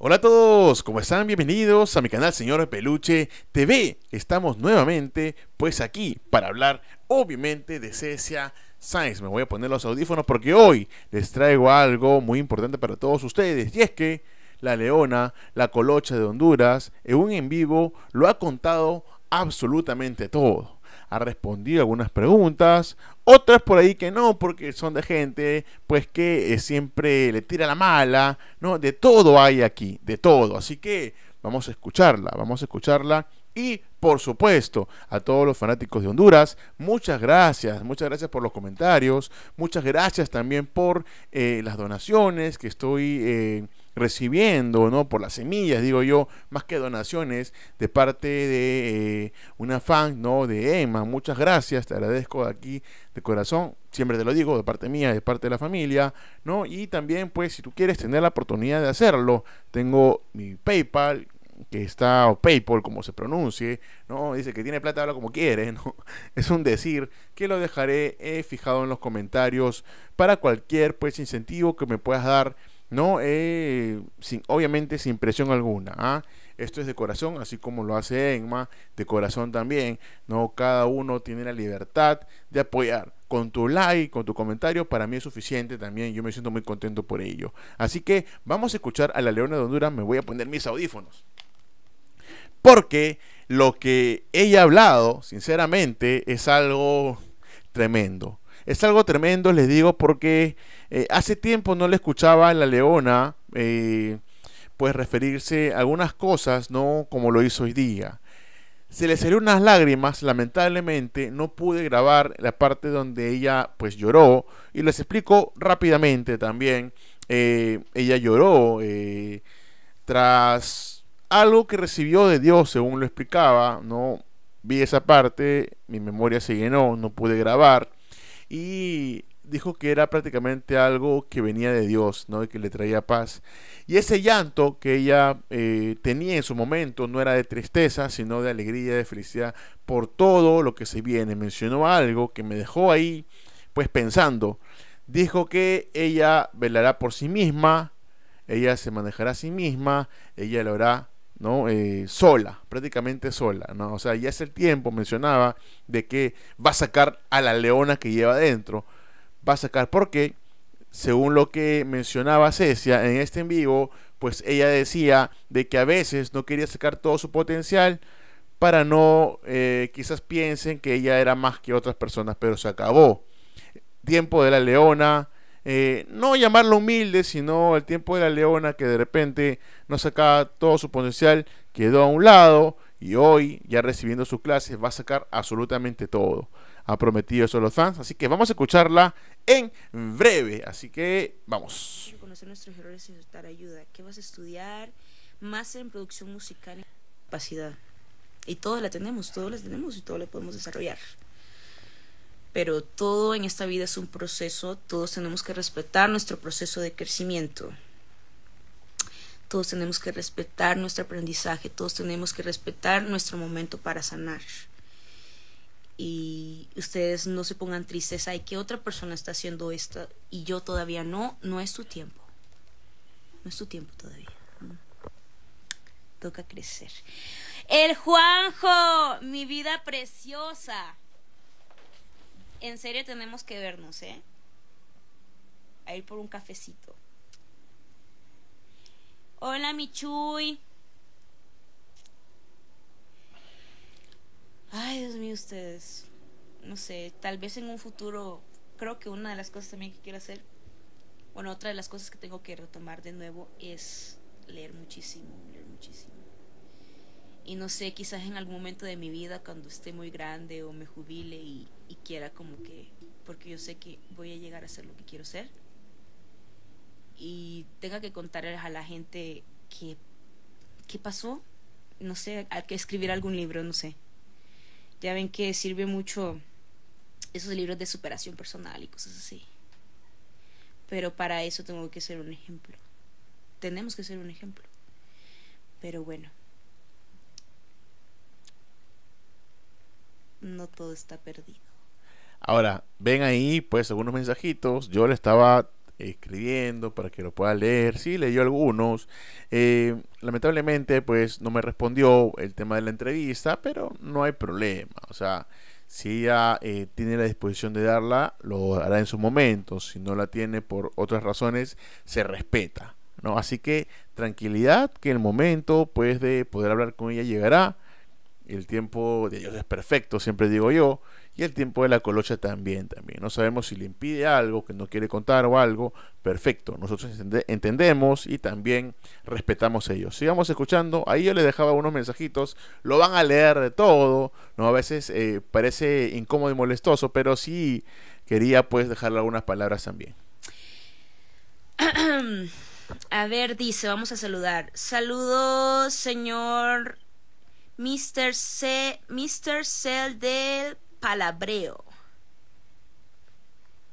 Hola a todos, ¿cómo están? Bienvenidos a mi canal Señor Peluche TV. Estamos nuevamente pues aquí para hablar obviamente de Cecia Sainz. Me voy a poner los audífonos porque hoy les traigo algo muy importante para todos ustedes y es que la leona, la colocha de Honduras, en un en vivo lo ha contado absolutamente todo ha respondido algunas preguntas, otras por ahí que no, porque son de gente pues que eh, siempre le tira la mala, ¿no? De todo hay aquí, de todo, así que vamos a escucharla, vamos a escucharla y por supuesto a todos los fanáticos de Honduras, muchas gracias, muchas gracias por los comentarios, muchas gracias también por eh, las donaciones que estoy... Eh, recibiendo, ¿no? Por las semillas, digo yo, más que donaciones de parte de eh, una fan, ¿no? De Emma, muchas gracias, te agradezco de aquí de corazón, siempre te lo digo, de parte mía, de parte de la familia, ¿no? Y también, pues, si tú quieres tener la oportunidad de hacerlo, tengo mi PayPal, que está, o PayPal, como se pronuncie, ¿no? Dice que tiene plata, habla como quiere, ¿no? Es un decir que lo dejaré eh, fijado en los comentarios para cualquier, pues, incentivo que me puedas dar no, eh, sin, obviamente sin presión alguna. ¿ah? Esto es de corazón, así como lo hace ENMA, de corazón también. No, cada uno tiene la libertad de apoyar. Con tu like, con tu comentario, para mí es suficiente también. Yo me siento muy contento por ello. Así que vamos a escuchar a la Leona de Honduras. Me voy a poner mis audífonos. Porque lo que ella ha hablado, sinceramente, es algo tremendo. Es algo tremendo, les digo, porque eh, hace tiempo no le escuchaba a la leona eh, pues referirse a algunas cosas, no como lo hizo hoy día. Se le salieron unas lágrimas, lamentablemente no pude grabar la parte donde ella pues lloró y les explico rápidamente también. Eh, ella lloró tras algo que recibió de Dios, según lo explicaba, no vi esa parte, mi memoria se llenó, no pude grabar y dijo que era prácticamente algo que venía de Dios, ¿no? que le traía paz. Y ese llanto que ella eh, tenía en su momento no era de tristeza, sino de alegría, de felicidad por todo lo que se viene. Mencionó algo que me dejó ahí, pues pensando. Dijo que ella velará por sí misma, ella se manejará a sí misma, ella lo hará ¿no? Eh, sola, prácticamente sola. ¿no? O sea, ya es el tiempo, mencionaba, de que va a sacar a la leona que lleva adentro. Va a sacar porque, según lo que mencionaba Cecia en este en vivo, pues ella decía de que a veces no quería sacar todo su potencial para no, eh, quizás piensen que ella era más que otras personas, pero se acabó. Tiempo de la leona, eh, no llamarlo humilde, sino el tiempo de la leona que de repente no sacaba todo su potencial, quedó a un lado y hoy, ya recibiendo sus clases, va a sacar absolutamente todo. Ha prometido eso a los fans, así que vamos a escucharla en breve. Así que vamos. conocer nuestros errores y ayuda. ¿Qué vas a estudiar? Más en producción musical y capacidad. Y todos la tenemos, todos la tenemos y todos la podemos desarrollar pero todo en esta vida es un proceso, todos tenemos que respetar nuestro proceso de crecimiento. Todos tenemos que respetar nuestro aprendizaje, todos tenemos que respetar nuestro momento para sanar. Y ustedes no se pongan tristes, hay que otra persona está haciendo esto y yo todavía no, no es tu tiempo. No es tu tiempo todavía. Toca crecer. El Juanjo, mi vida preciosa en serio tenemos que vernos, ¿eh? A ir por un cafecito. Hola, Michuy. Ay, Dios mío, ustedes. No sé, tal vez en un futuro, creo que una de las cosas también que quiero hacer, bueno, otra de las cosas que tengo que retomar de nuevo es leer muchísimo, leer muchísimo. Y no sé, quizás en algún momento de mi vida, cuando esté muy grande o me jubile y, quiera como que, porque yo sé que voy a llegar a ser lo que quiero ser, y tenga que contarles a la gente qué, qué pasó, no sé, hay que escribir algún libro, no sé. Ya ven que sirve mucho esos libros de superación personal y cosas así. Pero para eso tengo que ser un ejemplo. Tenemos que ser un ejemplo. Pero bueno, no todo está perdido. Ahora, ven ahí pues algunos mensajitos. Yo le estaba escribiendo para que lo pueda leer. Sí, leyó algunos. Eh, lamentablemente, pues no me respondió el tema de la entrevista, pero no hay problema. O sea, si ella eh, tiene la disposición de darla, lo hará en su momento. Si no la tiene por otras razones, se respeta. ¿no? Así que tranquilidad, que el momento pues, de poder hablar con ella llegará. El tiempo de Dios es perfecto, siempre digo yo. Y el tiempo de la colocha también, también. No sabemos si le impide algo, que no quiere contar o algo. Perfecto. Nosotros entendemos y también respetamos ellos. Sigamos escuchando. Ahí yo le dejaba unos mensajitos. Lo van a leer de todo. ¿no? A veces eh, parece incómodo y molestoso, pero sí quería pues dejarle algunas palabras también. A ver, dice, vamos a saludar. Saludos, señor Mr. C, Mr. Cell del palabreo.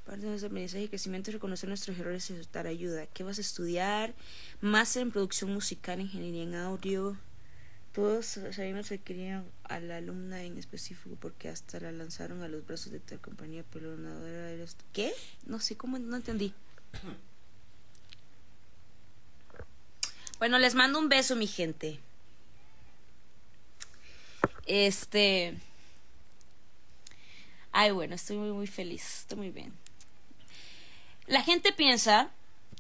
Parte de nuestro aprendizaje y crecimiento es reconocer nuestros errores y aceptar ayuda. ¿Qué vas a estudiar? Máster en producción musical, ingeniería en audio. Todos sabemos que querían a la alumna en específico porque hasta la lanzaron a los brazos de tal compañía ¿Qué? No sé cómo, no entendí. Bueno, les mando un beso, mi gente. Este. Ay, bueno, estoy muy, muy feliz. Estoy muy bien. La gente piensa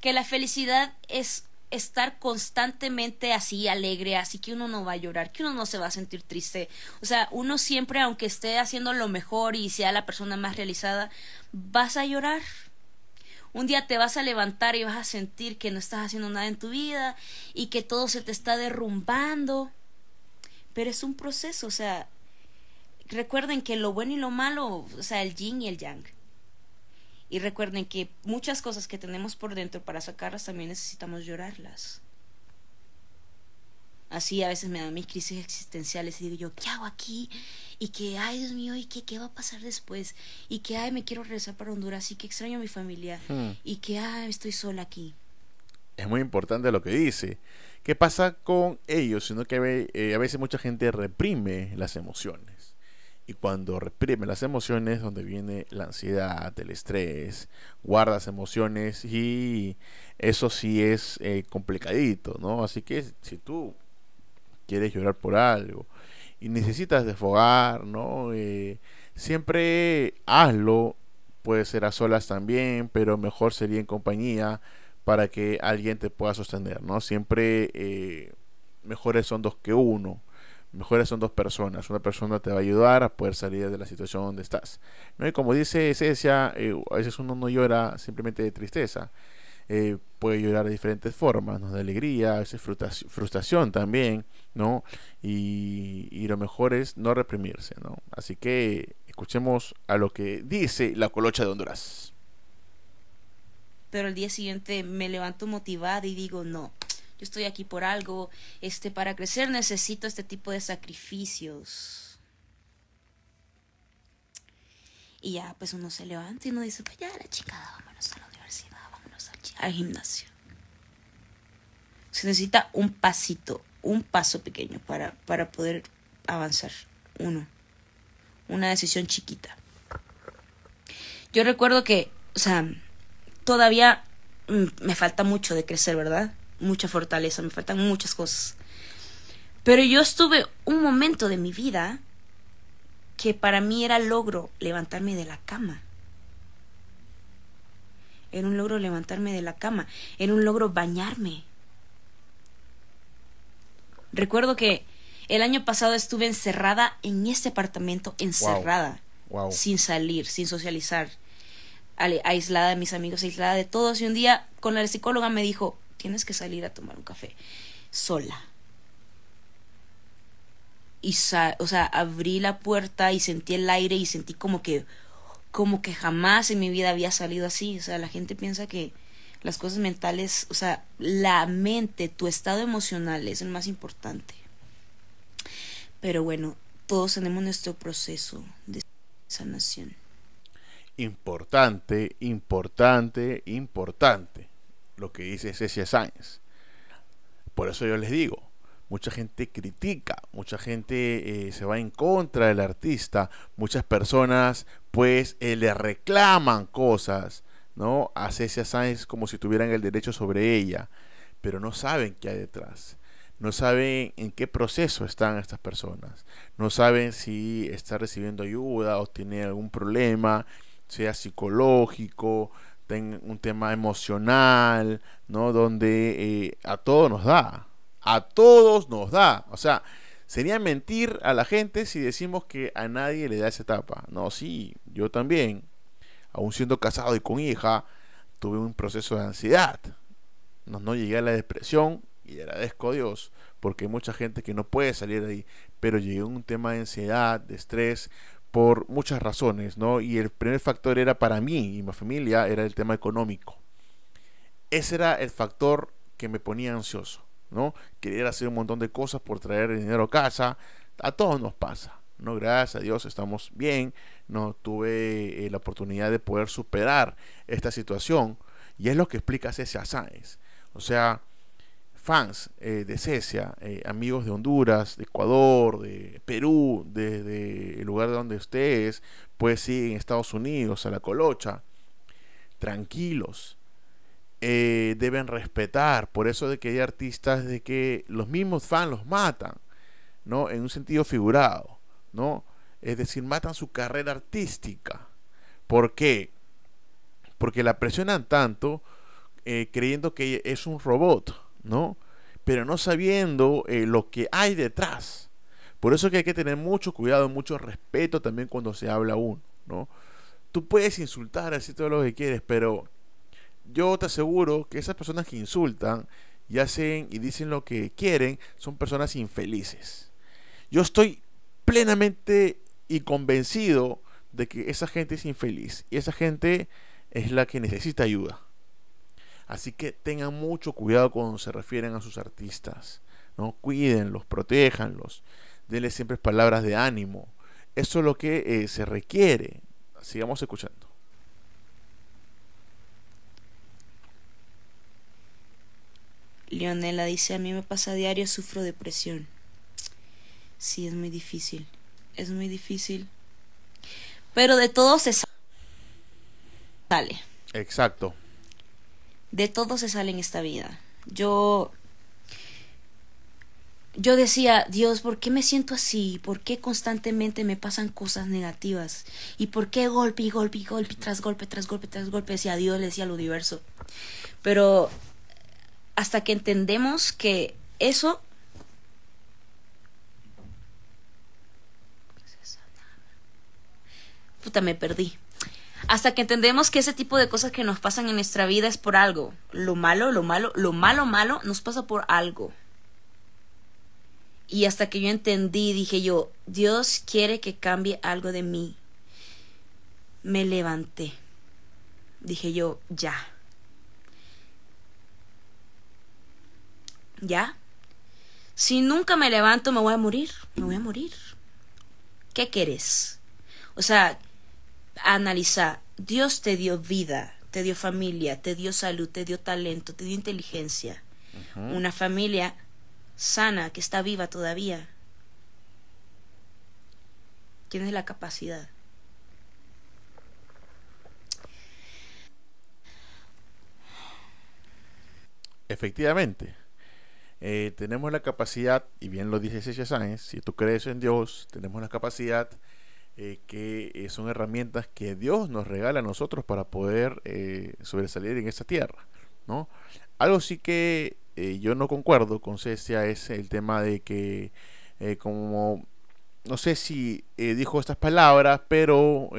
que la felicidad es estar constantemente así alegre, así que uno no va a llorar, que uno no se va a sentir triste. O sea, uno siempre, aunque esté haciendo lo mejor y sea la persona más realizada, vas a llorar. Un día te vas a levantar y vas a sentir que no estás haciendo nada en tu vida y que todo se te está derrumbando pero es un proceso, o sea, recuerden que lo bueno y lo malo, o sea, el yin y el yang. Y recuerden que muchas cosas que tenemos por dentro para sacarlas también necesitamos llorarlas. Así a veces me dan mis crisis existenciales y digo yo, ¿qué hago aquí? Y que, ay Dios mío, ¿y qué va a pasar después? Y que, ay, me quiero regresar para Honduras y que extraño a mi familia. Hmm. Y que, ay, estoy sola aquí. Es muy importante lo que dice qué pasa con ellos, sino que eh, a veces mucha gente reprime las emociones. Y cuando reprime las emociones, donde viene la ansiedad, el estrés, guardas emociones y eso sí es eh, complicadito, ¿no? Así que si tú quieres llorar por algo y necesitas desfogar, ¿no? Eh, siempre hazlo, puede ser a solas también, pero mejor sería en compañía para que alguien te pueda sostener, ¿no? Siempre eh, mejores son dos que uno, mejores son dos personas. Una persona te va a ayudar a poder salir de la situación donde estás. Y como dice Cecia, eh, a veces uno no llora simplemente de tristeza. Eh, puede llorar de diferentes formas, de alegría, a veces frustración también, ¿no? Y, y, lo mejor es no reprimirse, ¿no? Así que escuchemos a lo que dice la colocha de Honduras pero el día siguiente me levanto motivada y digo, no, yo estoy aquí por algo, este, para crecer necesito este tipo de sacrificios. Y ya, pues uno se levanta y uno dice, pues ya, la chica... vámonos a la universidad, vámonos al, al gimnasio. Se necesita un pasito, un paso pequeño para, para poder avanzar. Uno. Una decisión chiquita. Yo recuerdo que, o sea, todavía mm, me falta mucho de crecer, ¿verdad? Mucha fortaleza, me faltan muchas cosas. Pero yo estuve un momento de mi vida que para mí era logro levantarme de la cama. Era un logro levantarme de la cama, era un logro bañarme. Recuerdo que el año pasado estuve encerrada en este apartamento, encerrada, sin salir, sin socializar aislada de mis amigos, aislada de todos. Y un día con la psicóloga me dijo, tienes que salir a tomar un café sola. Y, o sea, abrí la puerta y sentí el aire y sentí como que, como que jamás en mi vida había salido así. O sea, la gente piensa que las cosas mentales, o sea, la mente, tu estado emocional es el más importante. Pero bueno, todos tenemos nuestro proceso de sanación importante, importante, importante lo que dice Cecia Sáenz. Por eso yo les digo, mucha gente critica, mucha gente eh, se va en contra del artista, muchas personas pues eh, le reclaman cosas, ¿no? A Cecia Sáenz como si tuvieran el derecho sobre ella, pero no saben qué hay detrás. No saben en qué proceso están estas personas. No saben si está recibiendo ayuda o tiene algún problema sea psicológico, tenga un tema emocional, ¿no? Donde eh, a todos nos da, a todos nos da, o sea, sería mentir a la gente si decimos que a nadie le da esa etapa. No, sí, yo también, aún siendo casado y con hija, tuve un proceso de ansiedad. No, no llegué a la depresión y agradezco a Dios porque hay mucha gente que no puede salir de ahí, pero llegué a un tema de ansiedad, de estrés, por muchas razones, ¿no? Y el primer factor era para mí y mi familia, era el tema económico. Ese era el factor que me ponía ansioso, ¿no? Quería hacer un montón de cosas por traer dinero a casa. A todos nos pasa, ¿no? Gracias a Dios estamos bien, no tuve eh, la oportunidad de poder superar esta situación. Y es lo que explica ese Asáez. O sea, fans eh, de Cecia, eh, amigos de Honduras, de Ecuador, de Perú, desde de el lugar donde ustedes, pues siguen en Estados Unidos, a la colocha, tranquilos. Eh, deben respetar, por eso de que hay artistas de que los mismos fans los matan, ¿no? En un sentido figurado, ¿no? Es decir, matan su carrera artística. ¿Por qué? Porque la presionan tanto creyendo que es un robot ¿no? Pero no sabiendo eh, lo que hay detrás. Por eso que hay que tener mucho cuidado, mucho respeto también cuando se habla uno, ¿no? Tú puedes insultar, así todo lo que quieres, pero yo te aseguro que esas personas que insultan y hacen y dicen lo que quieren son personas infelices. Yo estoy plenamente y convencido de que esa gente es infeliz y esa gente es la que necesita ayuda. Así que tengan mucho cuidado cuando se refieren a sus artistas. ¿no? Cuídenlos, protéjanlos, denles siempre palabras de ánimo. Eso es lo que eh, se requiere. Sigamos escuchando. Leonela dice, a mí me pasa diario, sufro depresión. Sí, es muy difícil, es muy difícil. Pero de todo se sale. Exacto de todo se sale en esta vida. Yo yo decía, Dios, ¿por qué me siento así? ¿Por qué constantemente me pasan cosas negativas? ¿Y por qué golpe y golpe y golpe tras golpe tras golpe tras golpe? Decía Dios, le decía al universo. Pero hasta que entendemos que eso... Puta, me perdí hasta que entendemos que ese tipo de cosas que nos pasan en nuestra vida es por algo. Lo malo, lo malo, lo malo, malo nos pasa por algo. Y hasta que yo entendí, dije yo, Dios quiere que cambie algo de mí. Me levanté. Dije yo, ya. ¿Ya? Si nunca me levanto, me voy a morir. Me voy a morir. ¿Qué quieres? O sea, analizar, Dios te dio vida, te dio familia, te dio salud, te dio talento, te dio inteligencia. Una familia sana, que está viva todavía. Tienes la capacidad. Efectivamente, eh, tenemos la capacidad, y bien lo dice Cecilia Sáenz, si tú crees en Dios, tenemos la capacidad eh, que eh, son herramientas que Dios nos regala a nosotros para poder eh, sobresalir en esta tierra. ¿no? Algo sí que yo no concuerdo con Cecia es el tema de que como no sé si dijo estas palabras, pero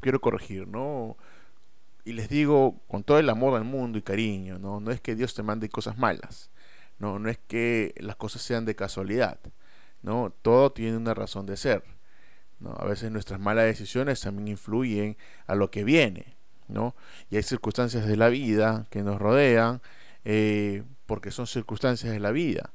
quiero corregir, ¿no? Y les digo con todo el amor al mundo y cariño, ¿no? es que Dios te mande cosas malas, no, no es que las cosas sean de casualidad, ¿no? Todo tiene una razón de ser. A veces nuestras malas decisiones también influyen a lo que viene, ¿no? Y hay circunstancias de la vida que nos rodean, eh, porque son circunstancias de la vida.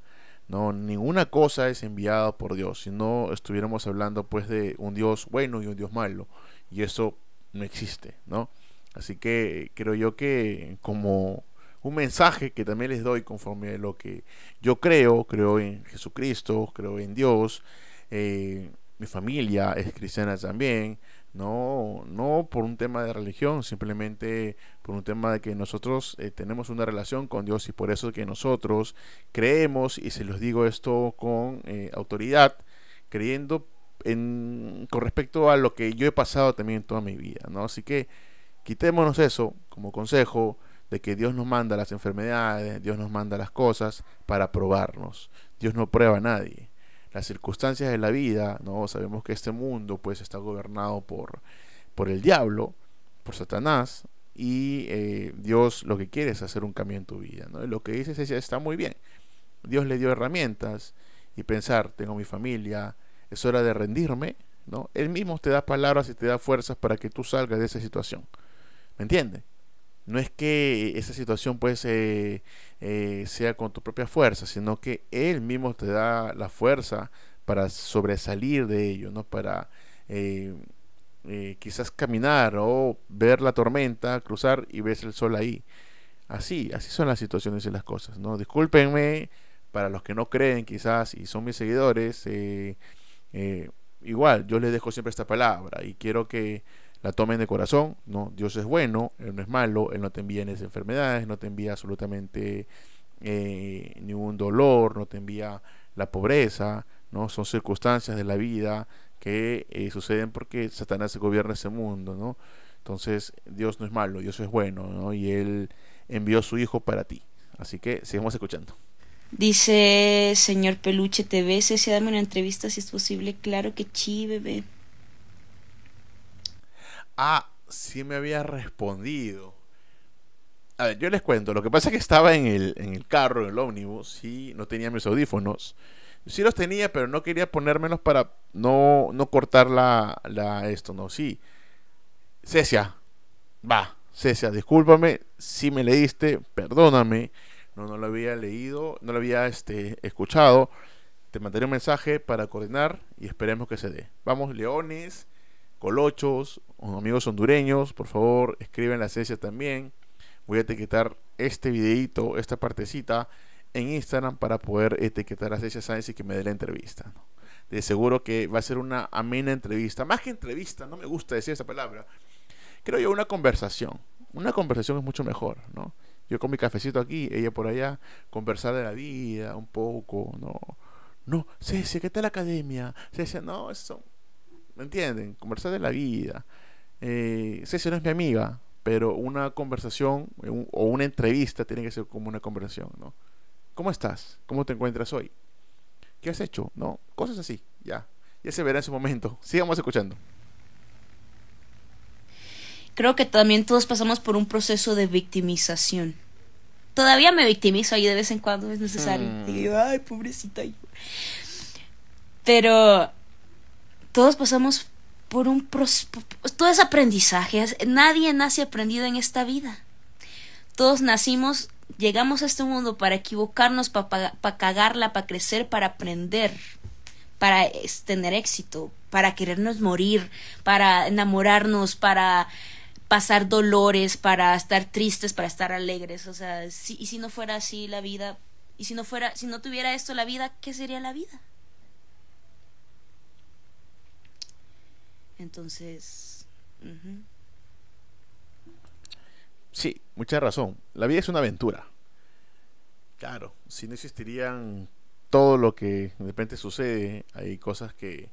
No, ninguna cosa es enviada por Dios. Si no estuviéramos hablando pues de un Dios bueno y un Dios malo. Y eso no existe, ¿no? Así que creo yo que como un mensaje que también les doy conforme a lo que yo creo, creo en Jesucristo, creo en Dios, eh, mi familia es cristiana también, no, no por un tema de religión, simplemente por un tema de que nosotros eh, tenemos una relación con Dios y por eso que nosotros creemos, y se los digo esto con eh, autoridad, creyendo en, con respecto a lo que yo he pasado también toda mi vida, ¿no? Así que quitémonos eso como consejo de que Dios nos manda las enfermedades, Dios nos manda las cosas para probarnos. Dios no prueba a nadie las circunstancias de la vida, ¿no? Sabemos que este mundo pues está gobernado por, por el diablo, por Satanás, y eh, Dios lo que quiere es hacer un cambio en tu vida, ¿no? lo que dices es, está muy bien. Dios le dio herramientas y pensar, tengo mi familia, es hora de rendirme, ¿no? Él mismo te da palabras y te da fuerzas para que tú salgas de esa situación. ¿Me entiendes? No es que esa situación pues... Eh, eh, sea con tu propia fuerza, sino que Él mismo te da la fuerza para sobresalir de ello, ¿no? Para eh, eh, quizás caminar o ver la tormenta, cruzar y ves el sol ahí. Así, así son las situaciones y las cosas, ¿no? Discúlpenme para los que no creen quizás y son mis seguidores, igual, yo les dejo siempre esta palabra y quiero que la tomen de corazón. No, Dios es bueno, Él no es malo, Él no te envía en enfermedades, no te envía absolutamente eh, ningún dolor, no te envía la pobreza, ¿no? Son circunstancias de la vida que eh, suceden porque Satanás gobierna ese mundo, ¿no? Entonces, Dios no es malo, Dios es bueno, ¿no? Y Él envió a su Hijo para ti. Así que sigamos escuchando. Dice señor Peluche TV, si dame una entrevista si es posible. Claro que sí, bebé. Ah, sí me había respondido. A ver, yo les cuento. Lo que pasa es que estaba en el, carro, en el ómnibus, y no tenía mis audífonos. Sí los tenía, pero no quería ponérmelos para no, no cortar la, la, esto, no, sí. Cecia, va, Cecia, discúlpame si me leíste, perdóname. No, no lo había leído, no lo había este, escuchado. Te mandaré un mensaje para coordinar y esperemos que se dé. Vamos, leones colochos, amigos hondureños, por favor, escriben las ciencia también. Voy a etiquetar este videito, esta partecita en Instagram para poder etiquetar a Cecia Sáenz y que me dé la entrevista. De seguro que va a ser una amena entrevista. Más que entrevista, no me gusta decir esa palabra. Creo yo una conversación. Una conversación es mucho mejor, ¿no? Yo con mi cafecito aquí, ella por allá, conversar de la vida un poco, ¿no? No, Cecia, ¿qué tal la academia? Cecia, no, eso... ¿Me entienden? Conversar de la vida. Sé eh, si no es mi amiga, pero una conversación eh, o una entrevista tiene que ser como una conversación, ¿no? ¿Cómo estás? ¿Cómo te encuentras hoy? ¿Qué has hecho? ¿No? Cosas así, ya. Ya se verá en su momento. Sigamos escuchando. Creo que también todos pasamos por un proceso de victimización. Todavía me victimizo ahí de vez en cuando, es necesario. Mm. ay, pobrecita. Pero todos pasamos por un todo es aprendizaje, nadie nace aprendido en esta vida. Todos nacimos, llegamos a este mundo para equivocarnos, para para cagarla, para crecer, para aprender, para tener éxito, para querernos morir, para enamorarnos, para pasar dolores, para estar tristes, para estar alegres, o sea, si, y si no fuera así la vida, y si no fuera, si no tuviera esto la vida, ¿qué sería la vida? Entonces... Sí, mucha razón. La vida es una aventura. Claro, si no existirían todo lo que de repente sucede, hay cosas que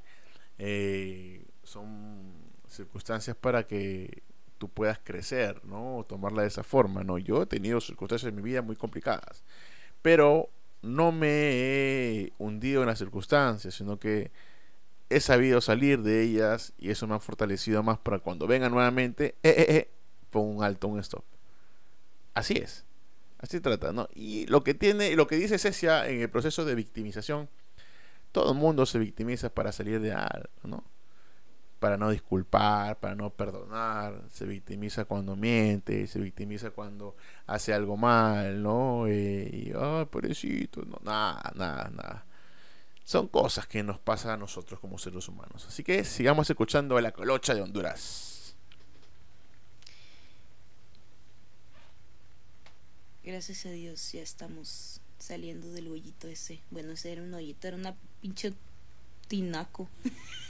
eh, son circunstancias para que tú puedas crecer, ¿no? tomarla de esa forma, ¿no? Yo he tenido circunstancias en mi vida muy complicadas, pero no me he hundido en las circunstancias, sino que he sabido salir de ellas y eso me ha fortalecido más para cuando venga nuevamente, eh, eh, eh, pon un alto, un stop. Así es. Así trata, ¿no? Y lo que tiene, lo que dice Cecia en el proceso de victimización, todo el mundo se victimiza para salir de algo, ¿no? Para no disculpar, para no perdonar, se victimiza cuando miente, se victimiza cuando hace algo mal, ¿no? Eh, y, ay, pobrecito, no, nada, nada, nada. Son cosas que nos pasan a nosotros como seres humanos. Así que sigamos escuchando a la colocha de Honduras. Gracias a Dios ya estamos saliendo del hoyito ese. Bueno, ese era un hoyito, era una pinche tinaco.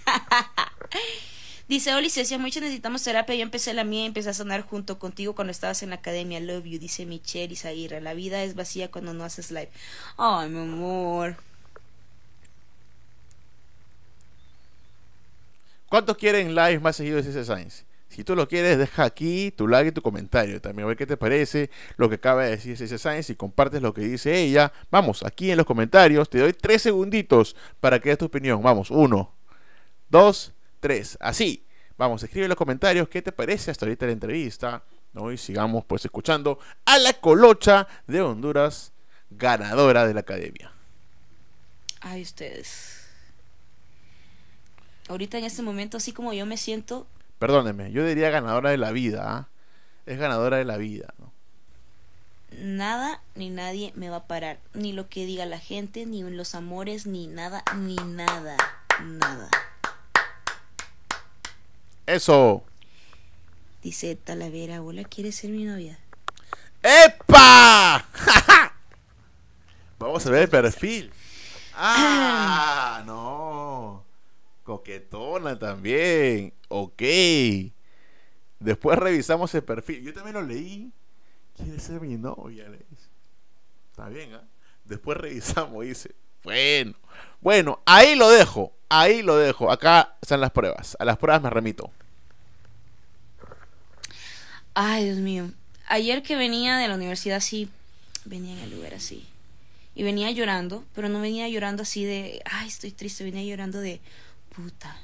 Dice, oh, licencia, mucho necesitamos terapia. Yo empecé la mía y empecé a sonar junto contigo cuando estabas en la academia. Love you, dice Michelle Isaira. La vida es vacía cuando no haces live. Ay, mi amor. ¿Cuántos quieren live más seguidos de CC Science? Si tú lo quieres, deja aquí tu like y tu comentario. También a ver qué te parece lo que acaba de decir CC Science y compartes lo que dice ella. Vamos, aquí en los comentarios te doy tres segunditos para que des tu opinión. Vamos, uno, dos, tres. Así. Vamos, escribe en los comentarios qué te parece hasta ahorita la entrevista. Hoy Y sigamos pues escuchando a la colocha de Honduras, ganadora de la academia. Ay, ustedes. Ahorita en este momento, así como yo me siento... Perdóneme, yo diría ganadora de la vida. ¿ah? Es ganadora de la vida. Nada ni nadie me va a parar. Ni lo que diga la gente, ni los amores, ni nada, ni nada, nada. Eso. Dice Talavera, hola, ¿quieres ser mi novia? ¡Epa! Vamos a ver el perfil. Ah, no. Coquetona también. Ok. Después revisamos el perfil. Yo también lo leí. Quiere ser mi novia, le dice. Está bien, ¿ah? ¿eh? Después revisamos, dice. Bueno, bueno, ahí lo dejo. Ahí lo dejo. Acá están las pruebas. A las pruebas me remito. Ay, Dios mío. Ayer que venía de la universidad así, venía en el lugar así. Y venía llorando, pero no venía llorando así de, ay, estoy triste, venía llorando de, Puta.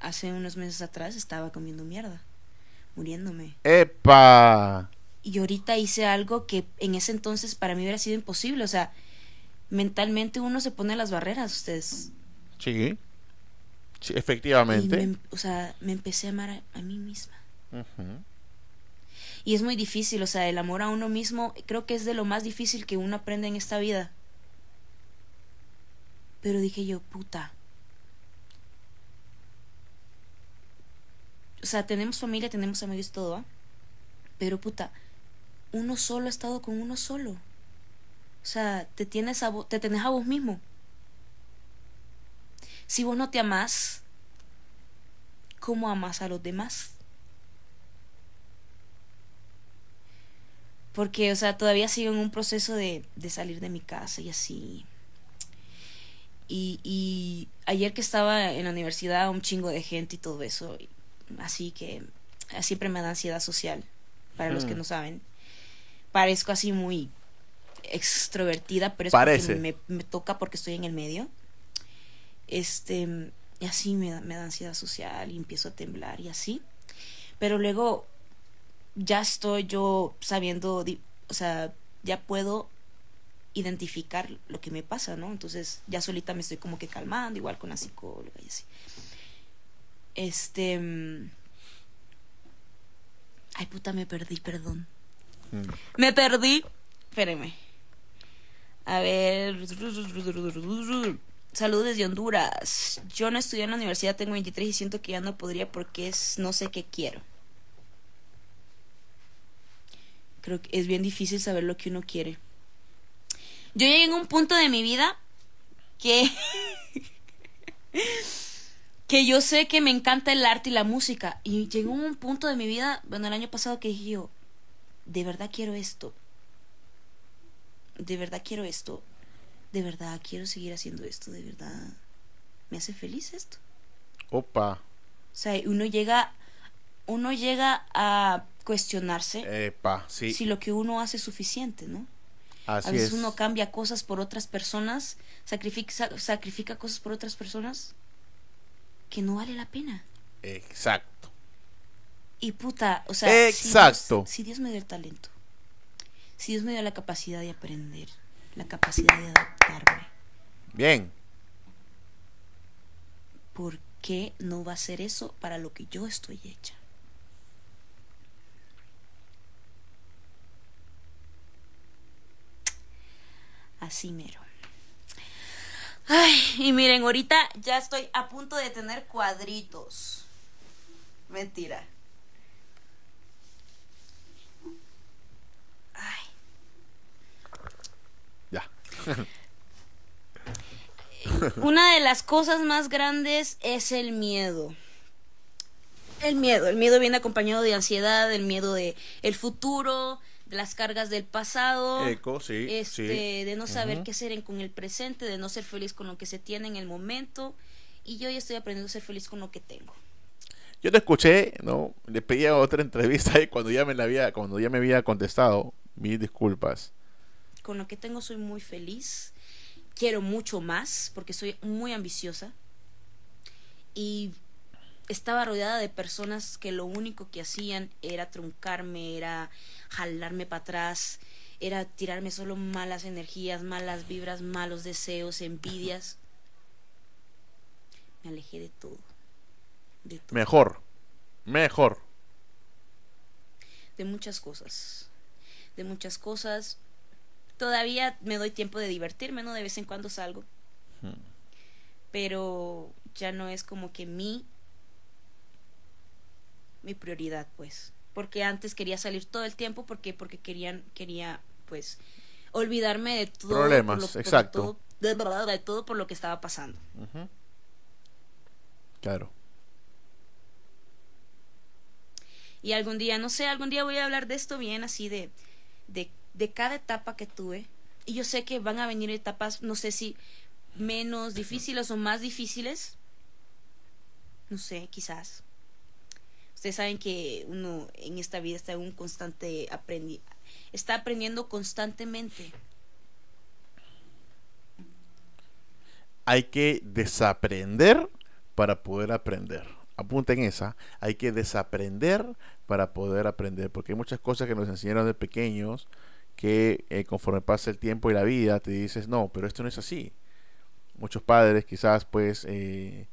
Hace unos meses atrás estaba comiendo mierda, muriéndome. ¡Epa! Y ahorita hice algo que en ese entonces para mí hubiera sido imposible. O sea, mentalmente uno se pone las barreras, ustedes. Sí. efectivamente. o sea, me empecé a amar a, mí misma. Y es muy difícil, o sea, el amor a uno mismo creo que es de lo más difícil que uno aprende en esta vida. Pero dije yo, puta, o sea, tenemos familia, tenemos amigos, todo, Pero puta, uno solo ha estado con uno solo. O sea, te tienes a te tenés a vos mismo. Si vos no te amás, ¿cómo amás a los demás? Porque, o sea, todavía sigo en un proceso de, salir de mi casa y así. Y, y ayer que estaba en la universidad, un chingo de gente y todo eso, así que ah, siempre me da ansiedad social, para los que hmm. no saben. Parezco así muy extrovertida, pero es me, toca porque estoy en el medio. Este, y así me me da ansiedad social y empiezo a temblar y así. Pero luego ya estoy yo sabiendo, o sea, ya puedo identificar lo que me pasa, ¿no? Entonces ya solita me estoy como que calmando, igual con la psicóloga y así. Este. Mm, ay, puta, me perdí, perdón. Mm. Me perdí. Espérenme. A ver. Saludos desde Honduras. Yo no estudié en la universidad, tengo 23 y siento que ya no podría porque es no sé qué quiero. Creo que es bien difícil saber lo que uno quiere. Yo llegué en un punto de mi vida que que yo sé que me encanta el arte y la música. Y llegó un punto de mi vida, bueno, el año pasado que dije yo, de verdad quiero esto. De verdad quiero esto. De verdad quiero seguir haciendo esto. De verdad me hace feliz esto. Opa. O sea, uno llega, uno llega a cuestionarse sí. si lo que uno hace es suficiente, ¿no? a veces uno cambia cosas por otras personas, sacrifica cosas por otras personas que no vale la pena. Exacto. Y puta, o sea, Si, Dios, me dio el talento, si Dios me dio la capacidad de aprender, la capacidad de adaptarme. Bien. ¿Por qué no va a ser eso para lo que yo estoy hecha? Así mero. Ay, y miren, ahorita ya estoy a punto de tener cuadritos. Mentira. Ay. Ya. Una de las cosas más grandes es el miedo. El miedo, el miedo viene acompañado de ansiedad, el miedo de el futuro, las cargas del pasado, este, de no saber qué hacer con el presente, de no ser feliz con lo que se tiene en el momento. Y yo ya estoy aprendiendo a ser feliz con lo que tengo. Yo te escuché, ¿no? Le a otra entrevista y cuando ya me la había, cuando ya me había contestado, mis disculpas. Con lo que tengo soy muy feliz. Quiero mucho más porque soy muy ambiciosa. Y estaba rodeada de personas que lo único que hacían era truncarme, era jalarme para atrás, era tirarme solo malas energías, malas vibras, malos deseos, envidias. Me alejé de todo. Mejor. Mejor. De muchas cosas. De muchas cosas. Todavía me doy tiempo de divertirme, ¿no? De vez en cuando salgo. Hmm. Pero ya no es como que mi mi prioridad, pues. Porque antes quería salir todo el tiempo porque, porque querían, quería, pues, olvidarme de todo. Problemas, exacto. de verdad de, todo por lo que estaba pasando. Claro. Y algún día, no sé, algún día voy a hablar de esto bien, así de, de, de cada etapa que tuve. Y yo sé que van a venir etapas, no sé si menos difíciles o más difíciles. No sé, quizás. Ustedes saben que uno en esta vida está un constante aprendi está aprendiendo constantemente. Hay que desaprender para poder aprender. Apunten esa, hay que desaprender para poder aprender, porque hay muchas cosas que nos enseñaron de pequeños que eh, conforme pasa el tiempo y la vida te dices, no, pero esto no es así. Muchos padres quizás pues eh,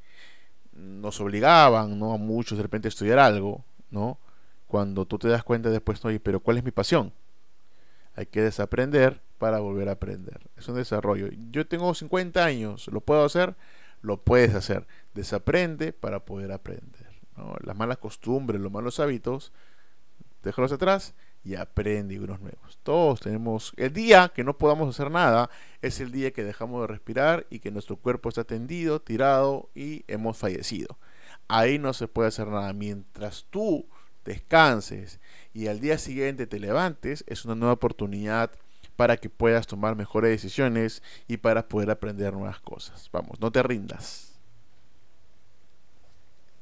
nos obligaban, ¿no? A muchos de repente a estudiar algo, ¿no? Cuando tú te das cuenta después, pero ¿cuál es mi pasión? Hay que desaprender para volver a aprender. Es un desarrollo. Yo tengo 50 años, ¿lo puedo hacer? Lo puedes hacer. Desaprende para poder aprender. Las malas costumbres, los malos hábitos, déjalos atrás y aprende unos nuevos. Todos tenemos, el día que no podamos hacer nada es el día que dejamos de respirar y que nuestro cuerpo está tendido, tirado y hemos fallecido. Ahí no se puede hacer nada. Mientras tú descanses y al día siguiente te levantes, es una nueva oportunidad para que puedas tomar mejores decisiones y para poder aprender nuevas cosas. Vamos, no te rindas.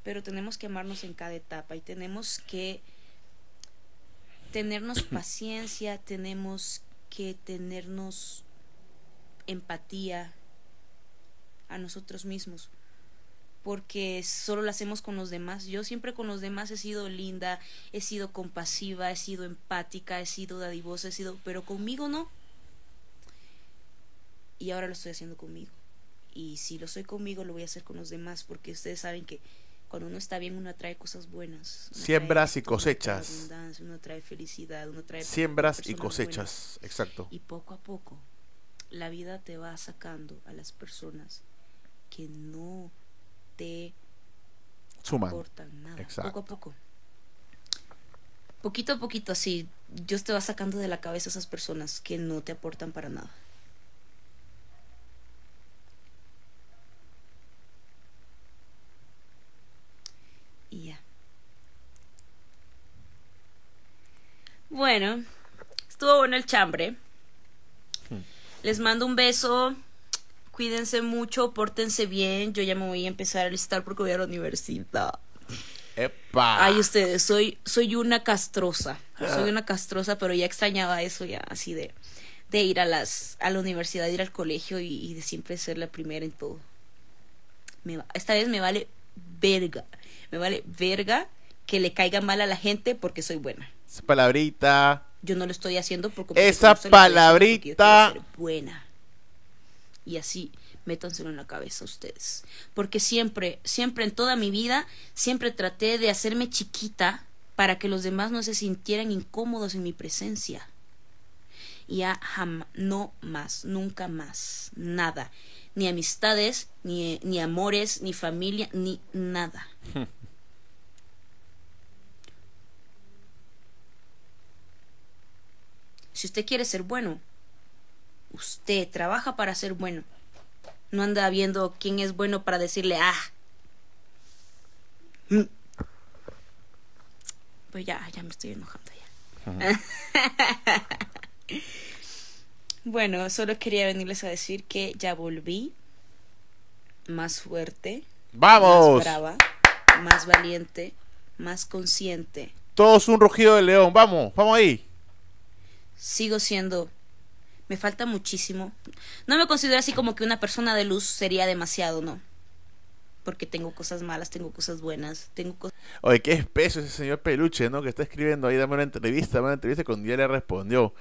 Pero tenemos que amarnos en cada etapa y tenemos que tenernos paciencia, tenemos que tenernos empatía a nosotros mismos porque solo lo hacemos con los demás. Yo siempre con los demás he sido linda, he sido compasiva, he sido empática, he sido dadivosa, he sido, pero conmigo no. Y ahora lo estoy haciendo conmigo. Y si lo soy conmigo, lo voy a hacer con los demás, porque ustedes saben que cuando uno está bien, uno atrae cosas buenas. Siembras y cosechas. Uno uno felicidad, uno trae... Siembras y cosechas, exacto. Y poco a poco, la vida te va sacando a las personas que no te aportan nada. Exacto. Poco a poco. Poquito a poquito, así, Dios te va sacando de la cabeza esas personas que no te aportan para nada. ya Bueno, estuvo bueno el chambre. Hmm. Les mando un beso. Cuídense mucho, pórtense bien. Yo ya me voy a empezar a licitar porque voy a la universidad. ¡Epa! Ay, ustedes, soy, soy una castrosa. Ah. Soy una castrosa, pero ya extrañaba eso, ya así de, de ir a, las, a la universidad, ir al colegio y, de siempre ser la primera en todo. esta vez me vale verga me vale verga que le caiga mal a la gente porque soy buena. Esa palabrita. Yo no lo estoy haciendo porque... Esa no palabrita. ser buena. Y así, métanselo en la cabeza a ustedes. Porque siempre, siempre en toda mi vida, siempre traté de hacerme chiquita para que los demás no se sintieran incómodos en mi presencia. Y ya jamás, no más, nunca más, nada. Ni amistades, ni, ni amores, ni familia, ni nada. Si usted quiere ser bueno, usted trabaja para ser bueno. No anda viendo quién es bueno para decirle, ah. Mm. Pues ya, ya me estoy enojando ya. bueno, solo quería venirles a decir que ya volví más fuerte. ¡Vamos! Más brava, más valiente, más consciente. Todos un rugido de león, vamos, vamos ahí sigo siendo me falta muchísimo. No me considero así como que una persona de luz sería demasiado, no. Porque tengo cosas malas, tengo cosas buenas, tengo cosas... Oye, qué espeso ese señor Peluche, ¿no? Que está escribiendo ahí, dame una entrevista, dame una entrevista, cuando ya le respondió.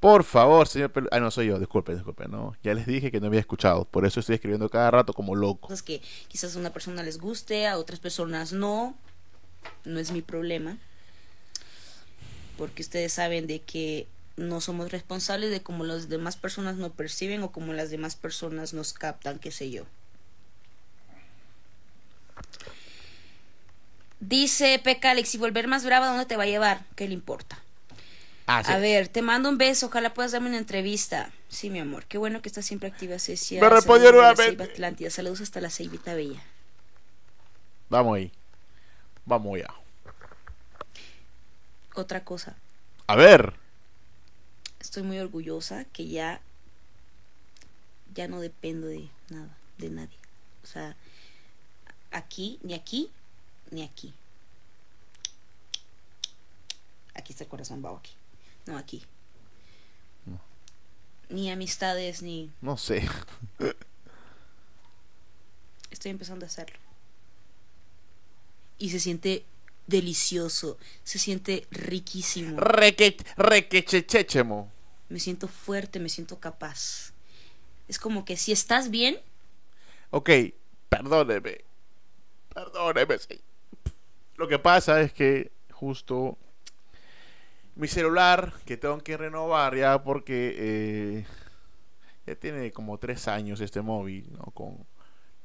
Por favor, señor Peluche... Ah, no, soy yo, disculpe, disculpe, no. Ya les dije que no había escuchado, por eso estoy escribiendo cada rato como loco. Es que quizás a una persona les guste, a otras personas no. No es mi problema. Porque ustedes saben de que no somos responsables de cómo las demás personas nos perciben o cómo las demás personas nos captan, qué sé yo. Dice Pecalex, si volver más brava, ¿dónde te va a llevar? ¿Qué le importa? Ah, a ver, te mando un beso, ojalá puedas darme una entrevista. Sí, mi amor, qué bueno que estás siempre activa, Cecilia Me respondió nuevamente. Atlántida. Saludos hasta la Ceibita Bella. Vamos ahí. Vamos ya Otra cosa. A ver estoy muy orgullosa que ya ya no dependo de nada, de nadie. O sea, aquí, ni aquí, ni aquí. Aquí está el corazón, va aquí. No, aquí. Ni amistades, ni... No sé. Estoy empezando a hacerlo. Y se siente delicioso, se siente riquísimo. Reque, Me siento fuerte, me siento capaz. Es como que si estás bien. Ok, perdóneme. Perdóneme, Lo que pasa es que justo mi celular, que tengo que renovar ya porque eh, ya tiene como tres años este móvil, ¿no? Con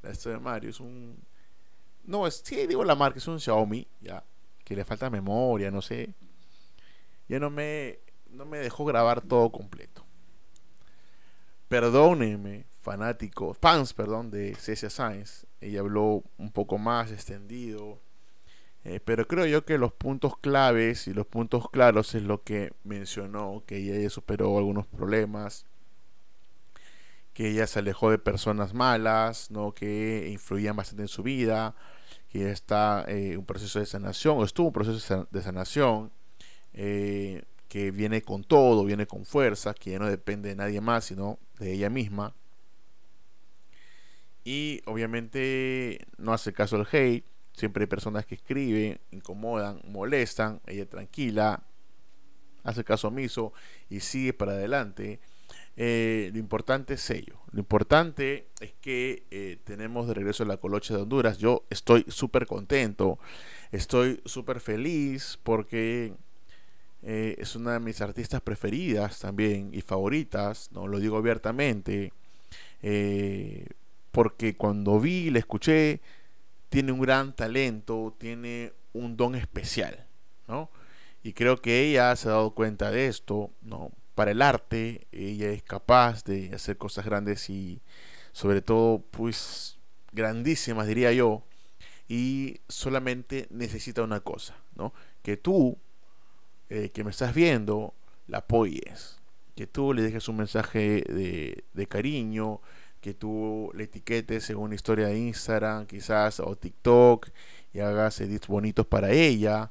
la de Mario. Es un no, es, sí digo la marca, es un Xiaomi, ya que le falta memoria, no sé. Ya no me, no me dejó grabar todo completo. Perdónenme, fanático fans, perdón, de Cecia Sainz... Ella habló un poco más extendido. Eh, pero creo yo que los puntos claves y los puntos claros es lo que mencionó, que ella superó algunos problemas, que ella se alejó de personas malas, ¿no? que influían bastante en su vida, y está eh, un proceso de sanación, o estuvo un proceso de sanación eh, que viene con todo, viene con fuerza, que ya no depende de nadie más, sino de ella misma. Y obviamente no hace caso al hate, siempre hay personas que escriben, incomodan, molestan, ella tranquila, hace caso omiso y sigue para adelante. Eh, lo importante es ello Lo importante es que eh, tenemos de regreso la Coloche de Honduras. Yo estoy súper contento, estoy súper feliz porque eh, es una de mis artistas preferidas también y favoritas, no lo digo abiertamente, porque cuando vi, la escuché, tiene un gran talento, tiene un don especial, ¿no? Y creo que ella se ha dado cuenta de esto, ¿no? para el arte, ella es capaz de hacer cosas grandes y sobre todo pues grandísimas diría yo y solamente necesita una cosa, ¿no? Que tú eh, que me estás viendo la apoyes, que tú le dejes un mensaje de, cariño, que tú le etiquetes en una historia de Instagram quizás o TikTok y hagas edits bonitos para ella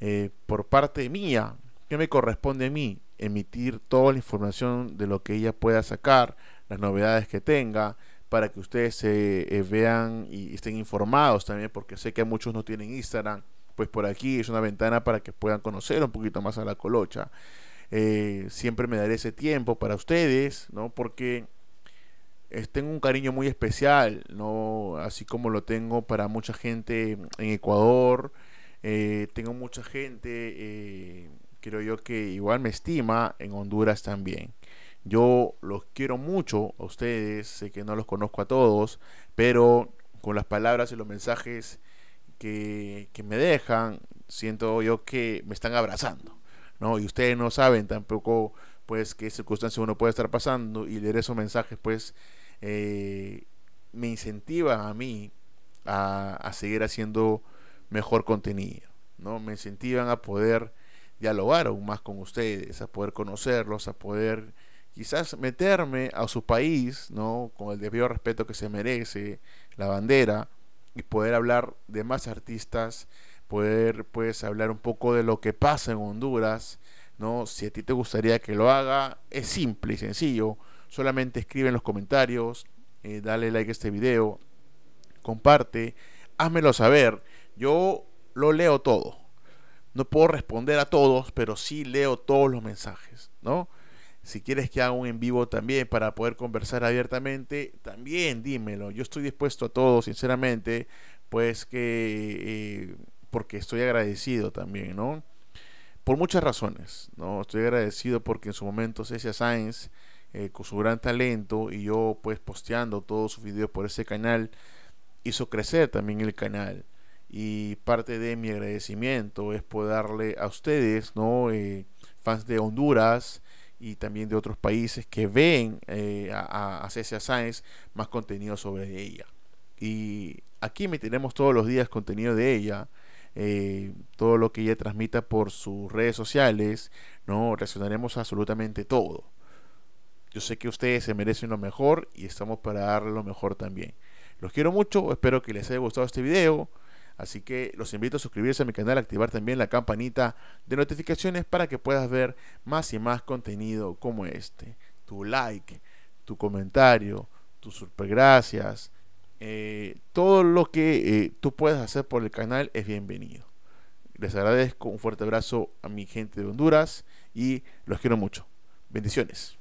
eh, por parte mía, que me corresponde a mí emitir toda la información de lo que ella pueda sacar, las novedades que tenga, para que ustedes se eh, vean y estén informados también, porque sé que muchos no tienen Instagram, pues por aquí es una ventana para que puedan conocer un poquito más a la colocha. Eh, siempre me daré ese tiempo para ustedes, ¿no? Porque tengo un cariño muy especial, ¿no? Así como lo tengo para mucha gente en Ecuador, eh, tengo mucha gente creo yo que igual me estima en Honduras también. Yo los quiero mucho a ustedes, sé que no los conozco a todos, pero con las palabras y los mensajes que, me dejan, siento yo que me están abrazando, ¿no? Y ustedes no saben tampoco, pues, qué circunstancias uno puede estar pasando y leer esos mensajes, pues, eh, me incentiva a mí a, seguir haciendo mejor contenido, ¿no? Me incentivan a poder dialogar aún más con ustedes, a poder conocerlos, a poder quizás meterme a su país, ¿no? Con el debido respeto que se merece, la bandera, y poder hablar de más artistas, poder pues hablar un poco de lo que pasa en Honduras, ¿no? Si a ti te gustaría que lo haga, es simple y sencillo. Solamente escribe en los comentarios, eh, dale like a este video, comparte, házmelo saber. Yo lo leo todo. No puedo responder a todos, pero sí leo todos los mensajes, ¿no? Si quieres que haga un en vivo también para poder conversar abiertamente, también dímelo. Yo estoy dispuesto a todo, sinceramente, pues que... Eh, porque estoy agradecido también, ¿no? Por muchas razones, ¿no? Estoy agradecido porque en su momento Cecia Sainz, eh, con su gran talento, y yo pues posteando todos sus videos por ese canal, hizo crecer también el canal y parte de mi agradecimiento es poder darle a ustedes, ¿no? Eh, fans de Honduras y también de otros países que ven eh, a, César Cecia más contenido sobre ella. Y aquí me tenemos todos los días contenido de ella. Eh, todo lo que ella transmita por sus redes sociales, no reaccionaremos absolutamente todo. Yo sé que ustedes se merecen lo mejor y estamos para darle lo mejor también. Los quiero mucho, espero que les haya gustado este video. Así que los invito a suscribirse a mi canal, activar también la campanita de notificaciones para que puedas ver más y más contenido como este. Tu like, tu comentario, tus supergracias, eh, todo lo que eh, tú puedas hacer por el canal es bienvenido. Les agradezco un fuerte abrazo a mi gente de Honduras y los quiero mucho. Bendiciones.